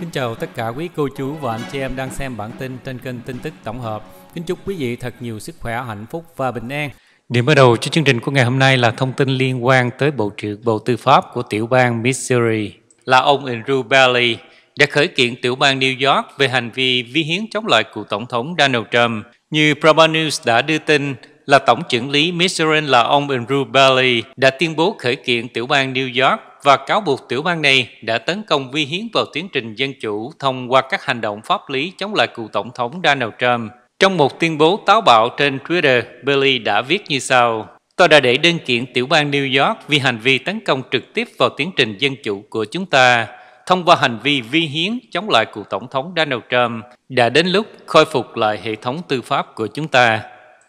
Kính chào tất cả quý cô chú và anh chị em đang xem bản tin trên kênh tin tức tổng hợp. Kính chúc quý vị thật nhiều sức khỏe, hạnh phúc và bình an. Điểm bắt đầu cho chương trình của ngày hôm nay là thông tin liên quan tới Bộ trưởng Bộ Tư pháp của tiểu bang Missouri là ông Andrew Bailey đã khởi kiện tiểu bang New York về hành vi vi hiến chống lại cựu tổng thống Donald Trump. Như Proba News đã đưa tin, là tổng trưởng lý Missouri là ông Andrew Bailey đã tuyên bố khởi kiện tiểu bang New York và cáo buộc tiểu bang này đã tấn công vi hiến vào tiến trình dân chủ thông qua các hành động pháp lý chống lại cựu tổng thống Donald Trump. Trong một tuyên bố táo bạo trên Twitter, Billy đã viết như sau. Tôi đã để đơn kiện tiểu bang New York vì hành vi tấn công trực tiếp vào tiến trình dân chủ của chúng ta thông qua hành vi vi hiến chống lại cựu tổng thống Donald Trump đã đến lúc khôi phục lại hệ thống tư pháp của chúng ta.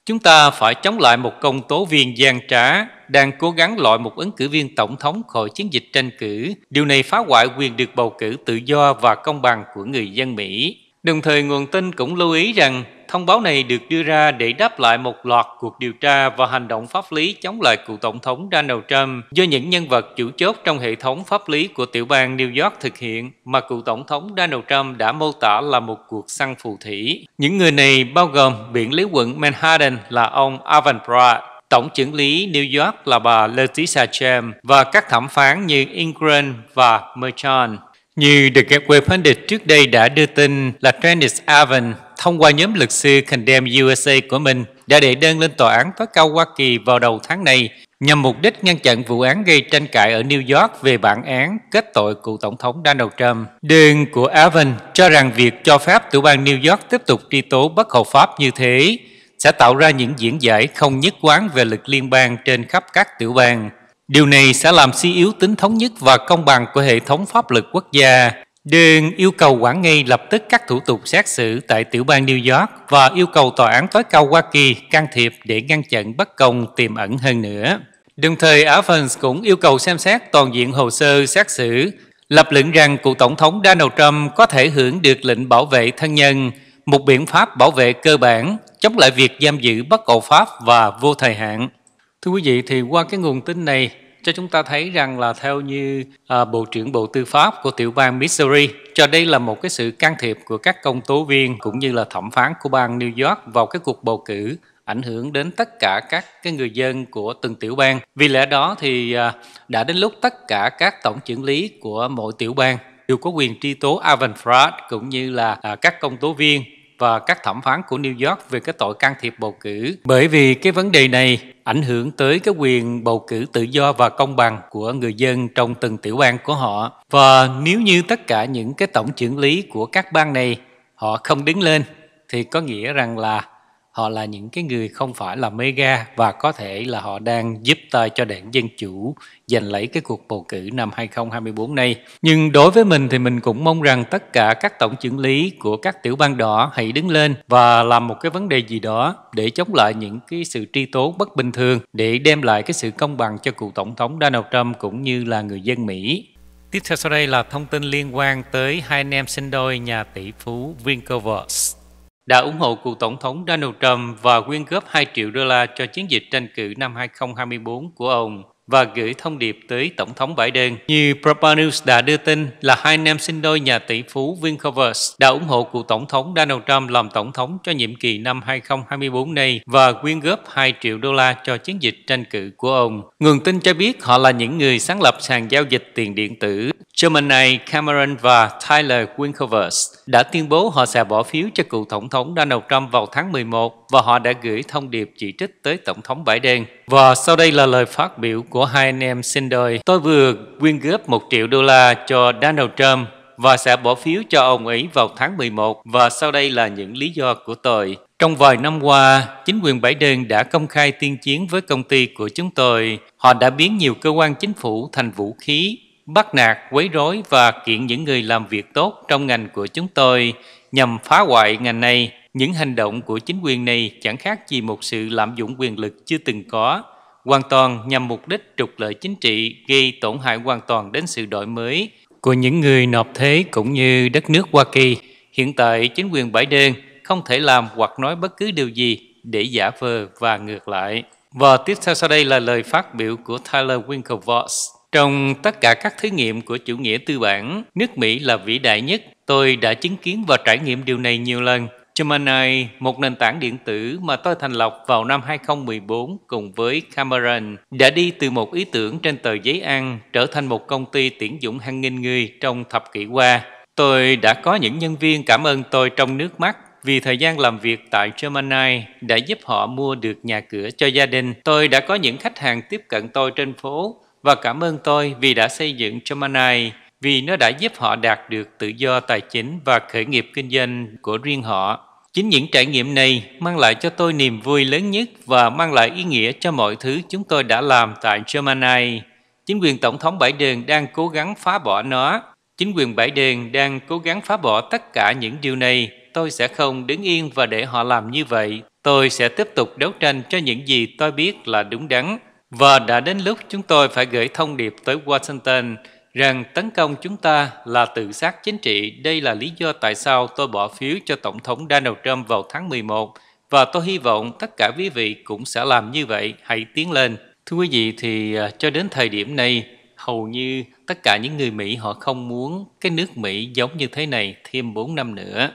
Chúng ta phải chống lại một công tố viên gian trá đang cố gắng loại một ứng cử viên tổng thống khỏi chiến dịch tranh cử. Điều này phá hoại quyền được bầu cử tự do và công bằng của người dân Mỹ. Đồng thời nguồn tin cũng lưu ý rằng thông báo này được đưa ra để đáp lại một loạt cuộc điều tra và hành động pháp lý chống lại cựu tổng thống Donald Trump do những nhân vật chủ chốt trong hệ thống pháp lý của tiểu bang New York thực hiện mà cựu tổng thống Donald Trump đã mô tả là một cuộc săn phù thủy. Những người này bao gồm biện lý quận Manhattan là ông Alvin Bragg, Tổng trưởng lý New York là bà Leticia James và các thẩm phán như Ingram và Merchant. Như The Gateway Pundit trước đây đã đưa tin là Janice Avon thông qua nhóm luật sư Condemn USA của mình đã đệ đơn lên tòa án tối cao Hoa Kỳ vào đầu tháng này nhằm mục đích ngăn chặn vụ án gây tranh cãi ở New York về bản án kết tội cựu Tổng thống Donald Trump. Đơn của Avon cho rằng việc cho phép tiểu bang New York tiếp tục truy tố bất hợp pháp như thế sẽ tạo ra những diễn giải không nhất quán về lực liên bang trên khắp các tiểu bang. Điều này sẽ làm suy yếu tính thống nhất và công bằng của hệ thống pháp luật quốc gia. Đường yêu cầu quản ngay lập tức các thủ tục xét xử tại tiểu bang New York và yêu cầu tòa án tối cao Hoa Kỳ can thiệp để ngăn chặn bất công tiềm ẩn hơn nữa. Đồng thời, Evans cũng yêu cầu xem xét toàn diện hồ sơ xét xử, lập luận rằng cựu tổng thống Donald Trump có thể hưởng được lệnh bảo vệ thân nhân, một biện pháp bảo vệ cơ bản chống lại việc giam giữ bất cầu pháp và vô thời hạn. Thưa quý vị, thì qua cái nguồn tin này cho chúng ta thấy rằng là theo như à, Bộ trưởng Bộ Tư pháp của tiểu bang Missouri, cho đây là một cái sự can thiệp của các công tố viên cũng như là thẩm phán của bang New York vào cái cuộc bầu cử ảnh hưởng đến tất cả các cái người dân của từng tiểu bang. Vì lẽ đó thì à, đã đến lúc tất cả các tổng trưởng lý của mỗi tiểu bang đều có quyền truy tố Avon Fraud cũng như là à, các công tố viên và các thẩm phán của New York về cái tội can thiệp bầu cử bởi vì cái vấn đề này ảnh hưởng tới cái quyền bầu cử tự do và công bằng của người dân trong từng tiểu bang của họ. Và nếu như tất cả những cái tổng trưởng lý của các bang này họ không đứng lên thì có nghĩa rằng là họ là những cái người không phải là mega và có thể là họ đang giúp tay cho đảng Dân Chủ giành lấy cái cuộc bầu cử năm 2024 này. Nhưng đối với mình thì mình cũng mong rằng tất cả các tổng trưởng lý của các tiểu bang đỏ hãy đứng lên và làm một cái vấn đề gì đó để chống lại những cái sự tri tố bất bình thường để đem lại cái sự công bằng cho cựu tổng thống Donald Trump cũng như là người dân Mỹ. Tiếp theo sau đây là thông tin liên quan tới hai anh em sinh đôi nhà tỷ phú Vincoverse đã ủng hộ cựu Tổng thống Donald Trump và quyên góp 2 triệu đô la cho chiến dịch tranh cử năm 2024 của ông và gửi thông điệp tới Tổng thống Biden. Như Propa News đã đưa tin là hai nam sinh đôi nhà tỷ phú Vinkovers đã ủng hộ cựu Tổng thống Donald Trump làm Tổng thống cho nhiệm kỳ năm 2024 này và quyên góp 2 triệu đô la cho chiến dịch tranh cử của ông. Nguồn tin cho biết họ là những người sáng lập sàn giao dịch tiền điện tử German này Cameron và Tyler Winklevoss đã tuyên bố họ sẽ bỏ phiếu cho cựu tổng thống Donald Trump vào tháng 11 và họ đã gửi thông điệp chỉ trích tới tổng thống Biden. Và sau đây là lời phát biểu của hai anh em sinh đôi. Tôi vừa quyên góp 1 triệu đô la cho Donald Trump và sẽ bỏ phiếu cho ông ấy vào tháng 11 và sau đây là những lý do của tôi. Trong vài năm qua, chính quyền Biden đã công khai tiên chiến với công ty của chúng tôi. Họ đã biến nhiều cơ quan chính phủ thành vũ khí bắt nạt, quấy rối và kiện những người làm việc tốt trong ngành của chúng tôi nhằm phá hoại ngành này. Những hành động của chính quyền này chẳng khác gì một sự lạm dụng quyền lực chưa từng có, hoàn toàn nhằm mục đích trục lợi chính trị gây tổn hại hoàn toàn đến sự đổi mới của những người nộp thuế cũng như đất nước Hoa Kỳ. Hiện tại, chính quyền đen không thể làm hoặc nói bất cứ điều gì để giả vờ và ngược lại. Và tiếp theo sau đây là lời phát biểu của Tyler Winklevoss. Trong tất cả các thí nghiệm của chủ nghĩa tư bản, nước Mỹ là vĩ đại nhất. Tôi đã chứng kiến và trải nghiệm điều này nhiều lần. Gemini, một nền tảng điện tử mà tôi thành lập vào năm 2014 cùng với Cameron, đã đi từ một ý tưởng trên tờ giấy ăn trở thành một công ty tuyển dụng hàng nghìn người trong thập kỷ qua. Tôi đã có những nhân viên cảm ơn tôi trong nước mắt vì thời gian làm việc tại Gemini đã giúp họ mua được nhà cửa cho gia đình. Tôi đã có những khách hàng tiếp cận tôi trên phố và cảm ơn tôi vì đã xây dựng Chomani vì nó đã giúp họ đạt được tự do tài chính và khởi nghiệp kinh doanh của riêng họ. Chính những trải nghiệm này mang lại cho tôi niềm vui lớn nhất và mang lại ý nghĩa cho mọi thứ chúng tôi đã làm tại Germany. Chính quyền Tổng thống Biden đang cố gắng phá bỏ nó. Chính quyền Biden đang cố gắng phá bỏ tất cả những điều này. Tôi sẽ không đứng yên và để họ làm như vậy. Tôi sẽ tiếp tục đấu tranh cho những gì tôi biết là đúng đắn. Và đã đến lúc chúng tôi phải gửi thông điệp tới Washington rằng tấn công chúng ta là tự sát chính trị. Đây là lý do tại sao tôi bỏ phiếu cho Tổng thống Donald Trump vào tháng 11 và tôi hy vọng tất cả quý vị cũng sẽ làm như vậy. Hãy tiến lên. Thưa quý vị thì à, cho đến thời điểm này hầu như tất cả những người Mỹ họ không muốn cái nước Mỹ giống như thế này thêm 4 năm nữa.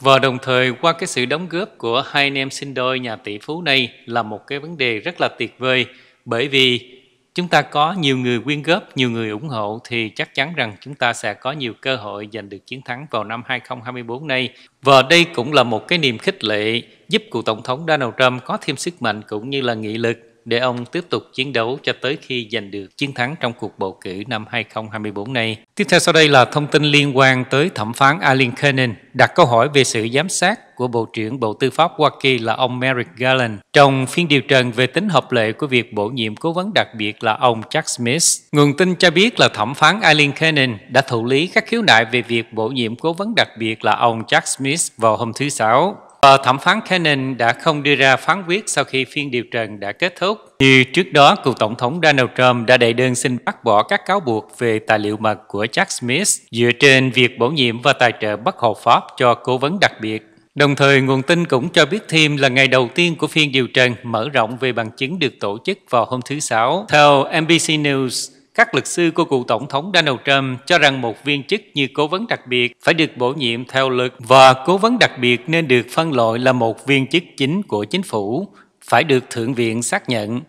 Và đồng thời qua cái sự đóng góp của hai anh em sinh đôi nhà tỷ phú này là một cái vấn đề rất là tuyệt vời bởi vì chúng ta có nhiều người quyên góp, nhiều người ủng hộ thì chắc chắn rằng chúng ta sẽ có nhiều cơ hội giành được chiến thắng vào năm 2024 này. Và đây cũng là một cái niềm khích lệ giúp cựu Tổng thống Donald Trump có thêm sức mạnh cũng như là nghị lực để ông tiếp tục chiến đấu cho tới khi giành được chiến thắng trong cuộc bầu cử năm 2024 này. Tiếp theo sau đây là thông tin liên quan tới thẩm phán Alan Kernan đặt câu hỏi về sự giám sát của Bộ trưởng Bộ Tư pháp Hoa Kỳ là ông Merrick Garland trong phiên điều trần về tính hợp lệ của việc bổ nhiệm cố vấn đặc biệt là ông Jack Smith. Nguồn tin cho biết là thẩm phán Eileen Cannon đã thụ lý các khiếu nại về việc bổ nhiệm cố vấn đặc biệt là ông Jack Smith vào hôm thứ Sáu. Ờ, thẩm phán Cannon đã không đưa ra phán quyết sau khi phiên điều trần đã kết thúc. Như trước đó, cựu Tổng thống Donald Trump đã đệ đơn xin bác bỏ các cáo buộc về tài liệu mật của Jack Smith dựa trên việc bổ nhiệm và tài trợ bất hợp pháp cho cố vấn đặc biệt. Đồng thời, nguồn tin cũng cho biết thêm là ngày đầu tiên của phiên điều trần mở rộng về bằng chứng được tổ chức vào hôm thứ Sáu. Theo NBC News, các luật sư của cựu Tổng thống Donald Trump cho rằng một viên chức như cố vấn đặc biệt phải được bổ nhiệm theo luật và cố vấn đặc biệt nên được phân loại là một viên chức chính của chính phủ, phải được Thượng viện xác nhận.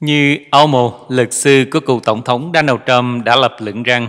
Như Omo, luật sư của cựu Tổng thống Donald Trump đã lập luận rằng,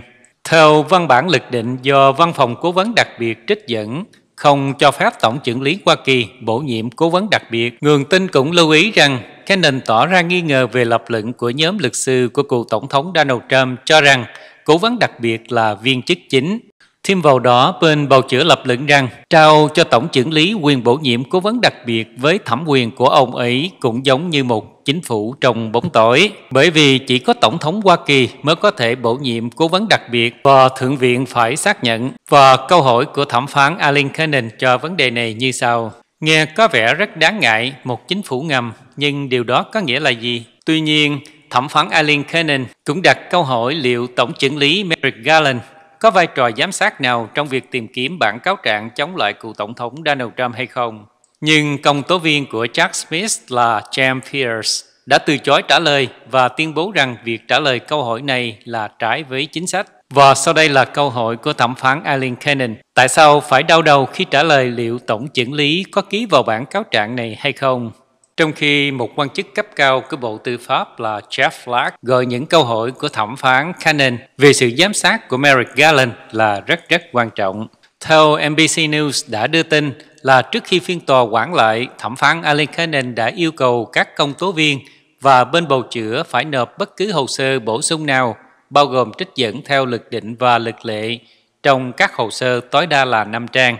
theo văn bản lực định do Văn phòng Cố vấn đặc biệt trích dẫn, không cho phép Tổng trưởng lý Hoa Kỳ bổ nhiệm cố vấn đặc biệt. Nguồn tin cũng lưu ý rằng cái nền tỏ ra nghi ngờ về lập luận của nhóm luật sư của cựu Tổng thống Donald Trump cho rằng cố vấn đặc biệt là viên chức chính. Thêm vào đó, bên bầu chữa lập luận rằng trao cho Tổng trưởng lý quyền bổ nhiệm cố vấn đặc biệt với thẩm quyền của ông ấy cũng giống như một chính phủ trong bóng tối, bởi vì chỉ có Tổng thống Hoa Kỳ mới có thể bổ nhiệm cố vấn đặc biệt và Thượng viện phải xác nhận. Và câu hỏi của thẩm phán Alan Cannon cho vấn đề này như sau. Nghe có vẻ rất đáng ngại một chính phủ ngầm, nhưng điều đó có nghĩa là gì? Tuy nhiên, thẩm phán Eileen Cannon cũng đặt câu hỏi liệu Tổng chưởng lý Merrick Garland có vai trò giám sát nào trong việc tìm kiếm bản cáo trạng chống lại cựu Tổng thống Donald Trump hay không. Nhưng công tố viên của Jack Smith là Jam Pierce đã từ chối trả lời và tuyên bố rằng việc trả lời câu hỏi này là trái với chính sách. Và sau đây là câu hỏi của thẩm phán Eileen Cannon. Tại sao phải đau đầu khi trả lời liệu tổng chưởng lý có ký vào bản cáo trạng này hay không? Trong khi một quan chức cấp cao của Bộ Tư pháp là Jeff Flake gọi những câu hỏi của thẩm phán Cannon về sự giám sát của Merrick Garland là rất rất quan trọng. Theo NBC News đã đưa tin là trước khi phiên tòa quản lại, thẩm phán Alan Cannon đã yêu cầu các công tố viên và bên bầu chữa phải nộp bất cứ hồ sơ bổ sung nào bao gồm trích dẫn theo lực định và lực lệ trong các hồ sơ tối đa là 5 trang.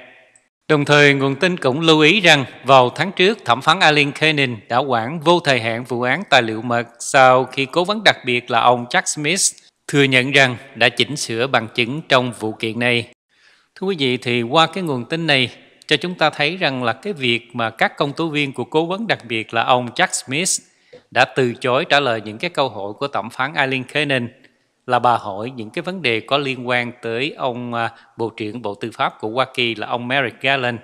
Đồng thời, nguồn tin cũng lưu ý rằng vào tháng trước, thẩm phán Alin Koenig đã quản vô thời hạn vụ án tài liệu mật sau khi cố vấn đặc biệt là ông Jack Smith thừa nhận rằng đã chỉnh sửa bằng chứng trong vụ kiện này. Thưa quý vị, thì qua cái nguồn tin này cho chúng ta thấy rằng là cái việc mà các công tố viên của cố vấn đặc biệt là ông Jack Smith đã từ chối trả lời những cái câu hỏi của thẩm phán Alin Kennan là bà hỏi những cái vấn đề có liên quan tới ông à, Bộ trưởng Bộ Tư pháp của Hoa Kỳ là ông Merrick Garland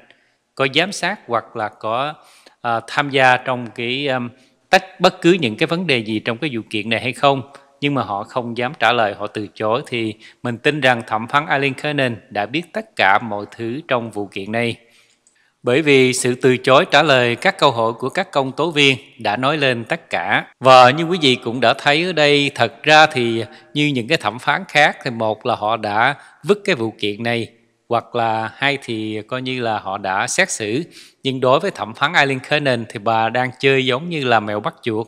có giám sát hoặc là có à, tham gia trong cái um, tất bất cứ những cái vấn đề gì trong cái vụ kiện này hay không nhưng mà họ không dám trả lời họ từ chối thì mình tin rằng thẩm phán Eileen Kernan đã biết tất cả mọi thứ trong vụ kiện này bởi vì sự từ chối trả lời các câu hỏi của các công tố viên đã nói lên tất cả. Và như quý vị cũng đã thấy ở đây, thật ra thì như những cái thẩm phán khác thì một là họ đã vứt cái vụ kiện này hoặc là hai thì coi như là họ đã xét xử. Nhưng đối với thẩm phán Eileen Kernan thì bà đang chơi giống như là mèo bắt chuột.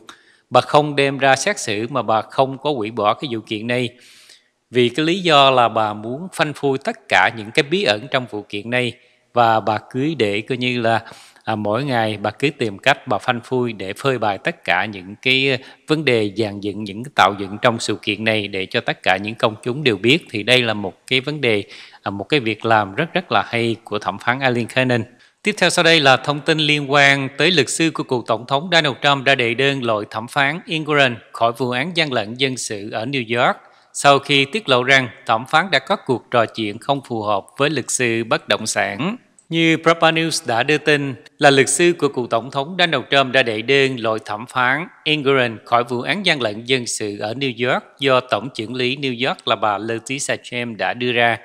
Bà không đem ra xét xử mà bà không có hủy bỏ cái vụ kiện này. Vì cái lý do là bà muốn phanh phui tất cả những cái bí ẩn trong vụ kiện này – và bà cưới để coi như là à, mỗi ngày bà cứ tìm cách bà phanh phui để phơi bày tất cả những cái ờ, vấn đề dàn dựng những cái tạo dựng trong sự kiện này để cho tất cả những công chúng đều biết thì đây là một cái vấn đề à, một cái việc làm rất rất là hay của thẩm phán Eileen Cannon. Tiếp theo sau đây là thông tin liên quan tới luật sư của cựu tổng thống Donald Trump đã đệ đơn loại thẩm phán Ingram khỏi vụ án gian lận dân sự ở New York sau khi tiết lộ rằng thẩm phán đã có cuộc trò chuyện không phù hợp với luật sư bất động sản. Như Proper News đã đưa tin là luật sư của cựu tổng thống Donald Trump đã đệ đơn lội thẩm phán Ingram khỏi vụ án gian lận dân sự ở New York do tổng trưởng lý New York là bà Letitia James đã đưa ra.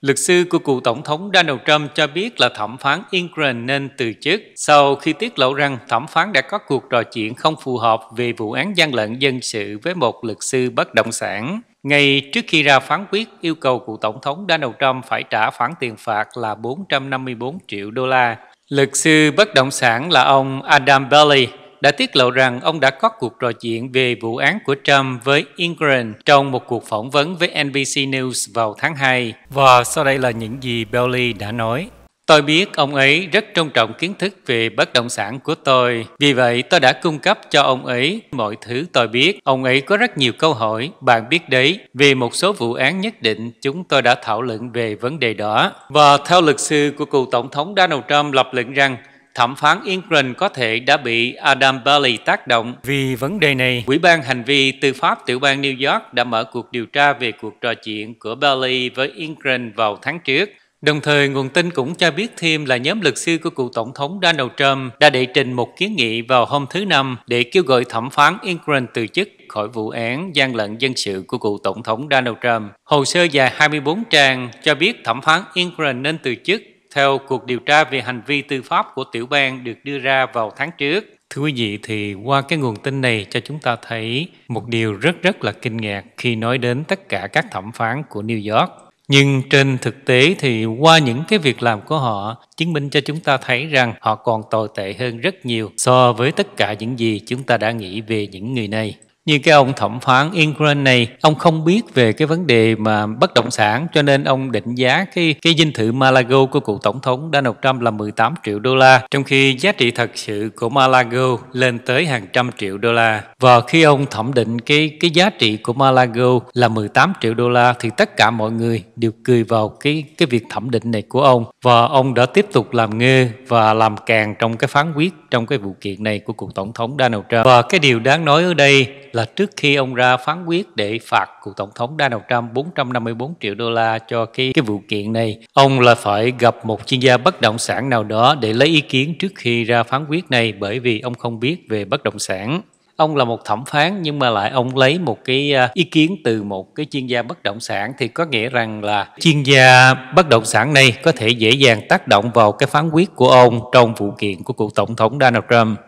Luật sư của cựu tổng thống Donald Trump cho biết là thẩm phán Ingram nên từ chức sau khi tiết lộ rằng thẩm phán đã có cuộc trò chuyện không phù hợp về vụ án gian lận dân sự với một luật sư bất động sản. Ngay trước khi ra phán quyết, yêu cầu của Tổng thống Donald Trump phải trả khoản tiền phạt là 454 triệu đô la. Luật sư bất động sản là ông Adam Bailey đã tiết lộ rằng ông đã có cuộc trò chuyện về vụ án của Trump với Ingram trong một cuộc phỏng vấn với NBC News vào tháng 2. Và sau đây là những gì Bailey đã nói. Tôi biết ông ấy rất trân trọng kiến thức về bất động sản của tôi. Vì vậy, tôi đã cung cấp cho ông ấy mọi thứ tôi biết. Ông ấy có rất nhiều câu hỏi, bạn biết đấy. vì một số vụ án nhất định, chúng tôi đã thảo luận về vấn đề đó. Và theo luật sư của cựu Tổng thống Donald Trump lập luận rằng, thẩm phán Ingren có thể đã bị Adam Bailey tác động. Vì vấn đề này, Ủy ban Hành vi Tư pháp tiểu bang New York đã mở cuộc điều tra về cuộc trò chuyện của Bailey với Ingren vào tháng trước. Đồng thời, nguồn tin cũng cho biết thêm là nhóm luật sư của cựu Tổng thống Donald Trump đã đệ trình một kiến nghị vào hôm thứ Năm để kêu gọi thẩm phán Ingren từ chức khỏi vụ án gian lận dân sự của cựu Tổng thống Donald Trump. Hồ sơ dài 24 trang cho biết thẩm phán Ingren nên từ chức theo cuộc điều tra về hành vi tư pháp của tiểu bang được đưa ra vào tháng trước. Thưa quý vị, thì qua cái nguồn tin này cho chúng ta thấy một điều rất rất là kinh ngạc khi nói đến tất cả các thẩm phán của New York nhưng trên thực tế thì qua những cái việc làm của họ chứng minh cho chúng ta thấy rằng họ còn tồi tệ hơn rất nhiều so với tất cả những gì chúng ta đã nghĩ về những người này như cái ông thẩm phán Ingram này ông không biết về cái vấn đề mà bất động sản cho nên ông định giá cái cái dinh thự Malago của cựu tổng thống Donald Trump là 18 triệu đô la trong khi giá trị thật sự của Malago lên tới hàng trăm triệu đô la và khi ông thẩm định cái cái giá trị của Malago là 18 triệu đô la thì tất cả mọi người đều cười vào cái cái việc thẩm định này của ông và ông đã tiếp tục làm ngơ và làm càng trong cái phán quyết trong cái vụ kiện này của cựu tổng thống Donald Trump. Và cái điều đáng nói ở đây là trước khi ông ra phán quyết để phạt cựu tổng thống Donald Trump 454 triệu đô la cho cái cái vụ kiện này, ông là phải gặp một chuyên gia bất động sản nào đó để lấy ý kiến trước khi ra phán quyết này bởi vì ông không biết về bất động sản ông là một thẩm phán nhưng mà lại ông lấy một cái à, ý kiến từ một cái chuyên gia bất động sản thì có nghĩa rằng là chuyên gia bất động sản này có thể dễ dàng tác động vào cái phán quyết của ông trong vụ kiện của cựu tổng thống Donald Trump.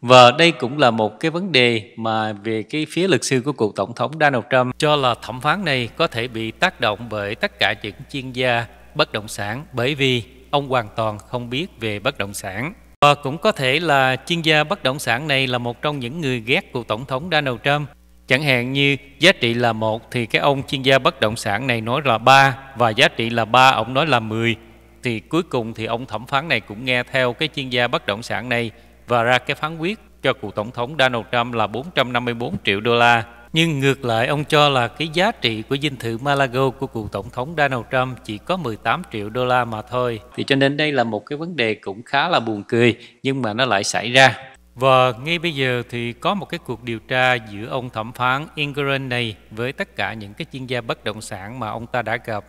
Và đây cũng là một cái vấn đề mà về cái phía luật sư của cựu tổng thống Donald Trump cho là thẩm phán này có thể bị tác động bởi tất cả những chuyên gia bất động sản bởi vì ông hoàn toàn không biết về bất động sản. Và ờ, cũng có thể là chuyên gia bất động sản này là một trong những người ghét của Tổng thống Donald Trump. Chẳng hạn như giá trị là một thì cái ông chuyên gia bất động sản này nói là ba và giá trị là ba ông nói là 10 thì cuối cùng thì ông thẩm phán này cũng nghe theo cái chuyên gia bất động sản này và ra cái phán quyết cho cựu tổng thống Donald Trump là 454 triệu đô la nhưng ngược lại ông cho là cái giá trị của dinh thự Malago của cựu tổng thống Donald Trump chỉ có 18 triệu đô la mà thôi. Thì cho nên đây là một cái vấn đề cũng khá là buồn cười nhưng mà nó lại xảy ra. Và ngay bây giờ thì có một cái cuộc điều tra giữa ông thẩm phán Ingram này với tất cả những cái chuyên gia bất động sản mà ông ta đã gặp.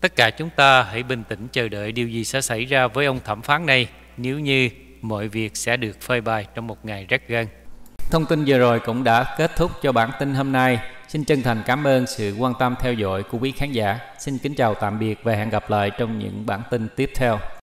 Tất cả chúng ta hãy bình tĩnh chờ đợi điều gì sẽ xảy ra với ông thẩm phán này nếu như mọi việc sẽ được phơi bày trong một ngày rất gần. Thông tin vừa rồi cũng đã kết thúc cho bản tin hôm nay. Xin chân thành cảm ơn sự quan tâm theo dõi của quý khán giả. Xin kính chào tạm biệt và hẹn gặp lại trong những bản tin tiếp theo.